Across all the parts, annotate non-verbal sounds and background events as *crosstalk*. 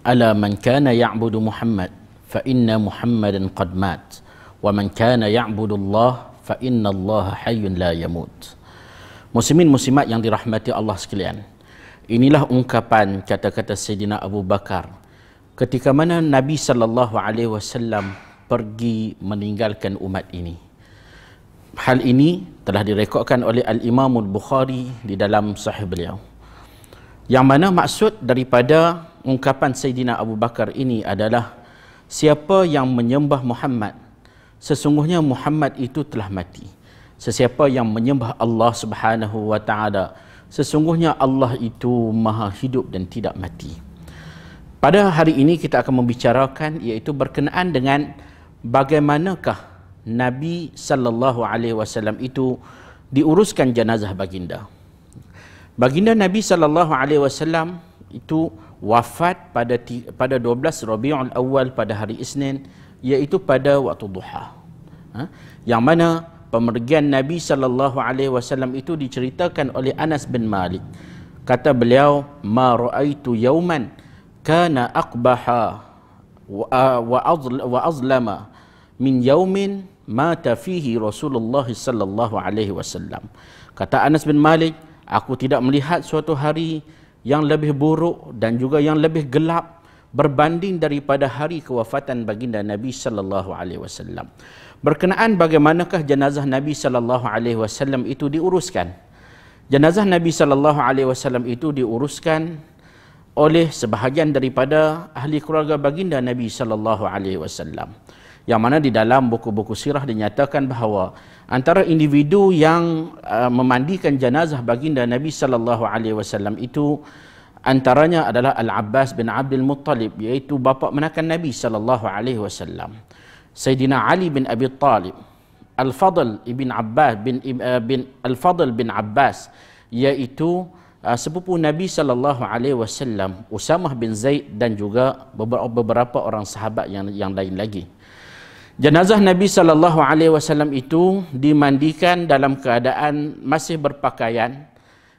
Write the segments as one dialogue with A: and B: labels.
A: Ala ألا من كان يعبد محمد فإن محمد قد مات ومن كان يعبد الله فإن الله حي la yamut. Muslimin muslimat yang dirahmati Allah sekalian Inilah ungkapan kata-kata Sayyidina Abu Bakar Ketika mana Nabi sallallahu alaihi wasallam pergi meninggalkan umat ini. Hal ini telah direkodkan oleh Al-Imam Al-Bukhari di dalam sahih beliau. Yang mana maksud daripada ungkapan Sayyidina Abu Bakar ini adalah siapa yang menyembah Muhammad sesungguhnya Muhammad itu telah mati sesiapa yang menyembah Allah Subhanahu wa taala sesungguhnya Allah itu maha hidup dan tidak mati pada hari ini kita akan membicarakan iaitu berkenaan dengan bagaimanakah Nabi sallallahu alaihi wasallam itu diuruskan jenazah baginda baginda Nabi sallallahu alaihi wasallam itu wafat pada pada 12 Rabiul Awal pada hari Isnin iaitu pada waktu duha. Ha? Yang mana pemergian Nabi sallallahu alaihi wasallam itu diceritakan oleh Anas bin Malik. Kata beliau, "Ma ra'aitu yawman kana aqbaha wa wa, azlama min yawmin mata fihi Rasulullah sallallahu alaihi wasallam." Kata Anas bin Malik, "Aku tidak melihat suatu hari yang lebih buruk dan juga yang lebih gelap berbanding daripada hari kewafatan baginda Nabi sallallahu alaihi wasallam. Berkenaan bagaimanakah jenazah Nabi sallallahu alaihi wasallam itu diuruskan? Jenazah Nabi sallallahu alaihi wasallam itu diuruskan oleh sebahagian daripada ahli keluarga baginda Nabi sallallahu alaihi wasallam yang mana di dalam buku-buku sirah dinyatakan bahawa antara individu yang uh, memandikan jenazah baginda Nabi sallallahu alaihi wasallam itu antaranya adalah Al-Abbas bin Abdul Muttalib iaitu bapa menakan Nabi sallallahu alaihi wasallam Sayyidina Ali bin Abi Talib Al-Fadl ibn Abbas bin uh, bin Al-Fadl bin Abbas iaitu uh, sepupu Nabi sallallahu alaihi wasallam Usamah bin Zaid dan juga beberapa orang sahabat yang yang lain lagi Jenazah Nabi sallallahu alaihi wasallam itu dimandikan dalam keadaan masih berpakaian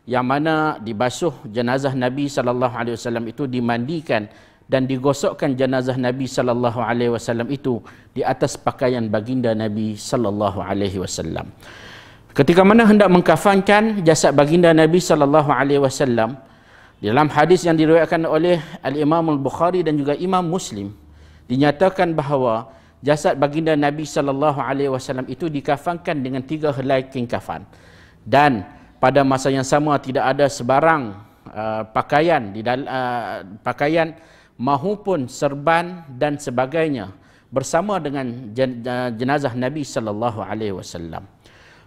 A: yang mana dibasuh jenazah Nabi sallallahu alaihi wasallam itu dimandikan dan digosokkan jenazah Nabi sallallahu alaihi wasallam itu di atas pakaian baginda Nabi sallallahu alaihi wasallam. Ketika mana hendak mengkafankan jasad baginda Nabi sallallahu alaihi wasallam dalam hadis yang diriwayatkan oleh Al-Imam Al-Bukhari dan juga Imam Muslim dinyatakan bahawa jasad baginda Nabi sallallahu alaihi wasallam itu dikafankan dengan tiga helai kain kafan dan pada masa yang sama tidak ada sebarang uh, pakaian di dalam uh, pakaian mahupun serban dan sebagainya bersama dengan uh, jenazah Nabi sallallahu alaihi wasallam.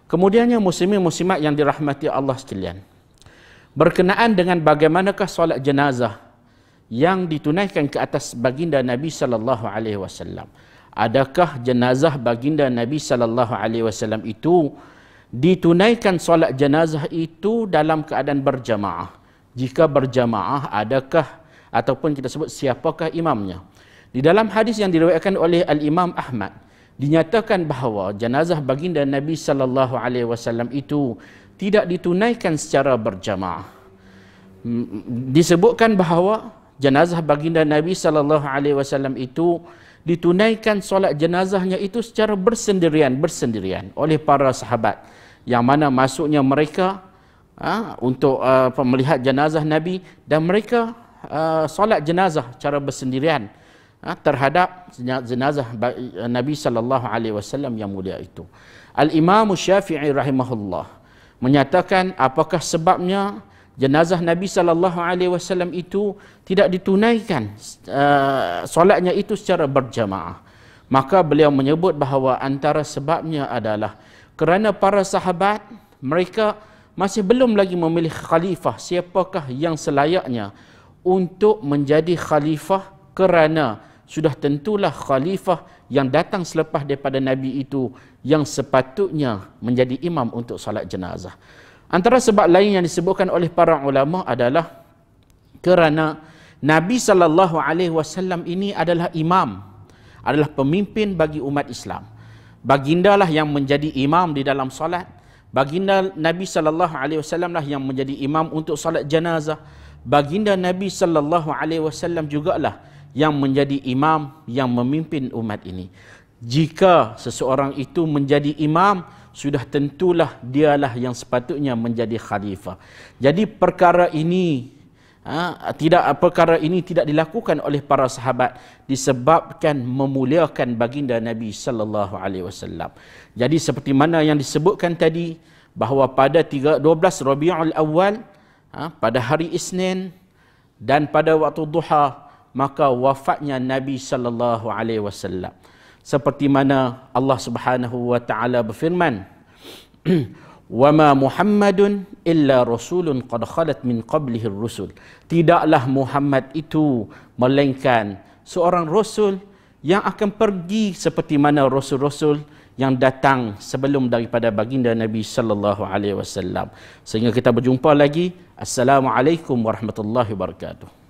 A: Kemudiannya muslimin muslimat yang dirahmati Allah sekalian. Berkenaan dengan bagaimanakah solat jenazah yang ditunaikan ke atas baginda Nabi sallallahu alaihi wasallam adakah jenazah baginda Nabi sallallahu alaihi wasallam itu ditunaikan solat jenazah itu dalam keadaan berjamaah jika berjamaah adakah ataupun kita sebut siapakah imamnya di dalam hadis yang diriwayatkan oleh al-Imam Ahmad dinyatakan bahawa jenazah baginda Nabi sallallahu alaihi wasallam itu tidak ditunaikan secara berjamaah hmm, disebutkan bahawa jenazah baginda Nabi sallallahu alaihi wasallam itu ditunaikan solat jenazahnya itu secara bersendirian bersendirian oleh para sahabat yang mana masuknya mereka ha, untuk uh, melihat jenazah Nabi dan mereka uh, solat jenazah secara bersendirian ha, terhadap jenazah uh, Nabi sallallahu alaihi wasallam yang mulia itu Al Imam Syafi'i rahimahullah menyatakan apakah sebabnya jenazah Nabi sallallahu alaihi wasallam itu tidak ditunaikan uh, solatnya itu secara berjamaah maka beliau menyebut bahawa antara sebabnya adalah kerana para sahabat mereka masih belum lagi memilih khalifah siapakah yang selayaknya untuk menjadi khalifah kerana sudah tentulah khalifah yang datang selepas daripada nabi itu yang sepatutnya menjadi imam untuk solat jenazah Antara sebab lain yang disebutkan oleh para ulama adalah kerana Nabi sallallahu alaihi wasallam ini adalah imam, adalah pemimpin bagi umat Islam. Baginda lah yang menjadi imam di dalam solat. Baginda Nabi sallallahu alaihi wasallamlah yang menjadi imam untuk solat jenazah. Baginda Nabi sallallahu alaihi wasallam jugalah yang menjadi imam yang memimpin umat ini. Jika seseorang itu menjadi imam, sudah tentulah dialah yang sepatutnya menjadi khalifah. Jadi perkara ini ha, tidak perkara ini tidak dilakukan oleh para sahabat disebabkan memuliakan baginda Nabi sallallahu alaihi wasallam. Jadi seperti mana yang disebutkan tadi bahawa pada 3, 12 Rabiul Awal ha, pada hari Isnin dan pada waktu duha maka wafatnya Nabi sallallahu alaihi wasallam seperti mana Allah Subhanahu wa taala berfirman *clears throat* wama muhammadun illa rasulun qad khalat min qablihi rusul tidaklah muhammad itu melainkan seorang rasul yang akan pergi seperti mana rasul-rasul yang datang sebelum daripada baginda Nabi sallallahu alaihi wasallam sehingga kita berjumpa lagi assalamualaikum warahmatullahi wabarakatuh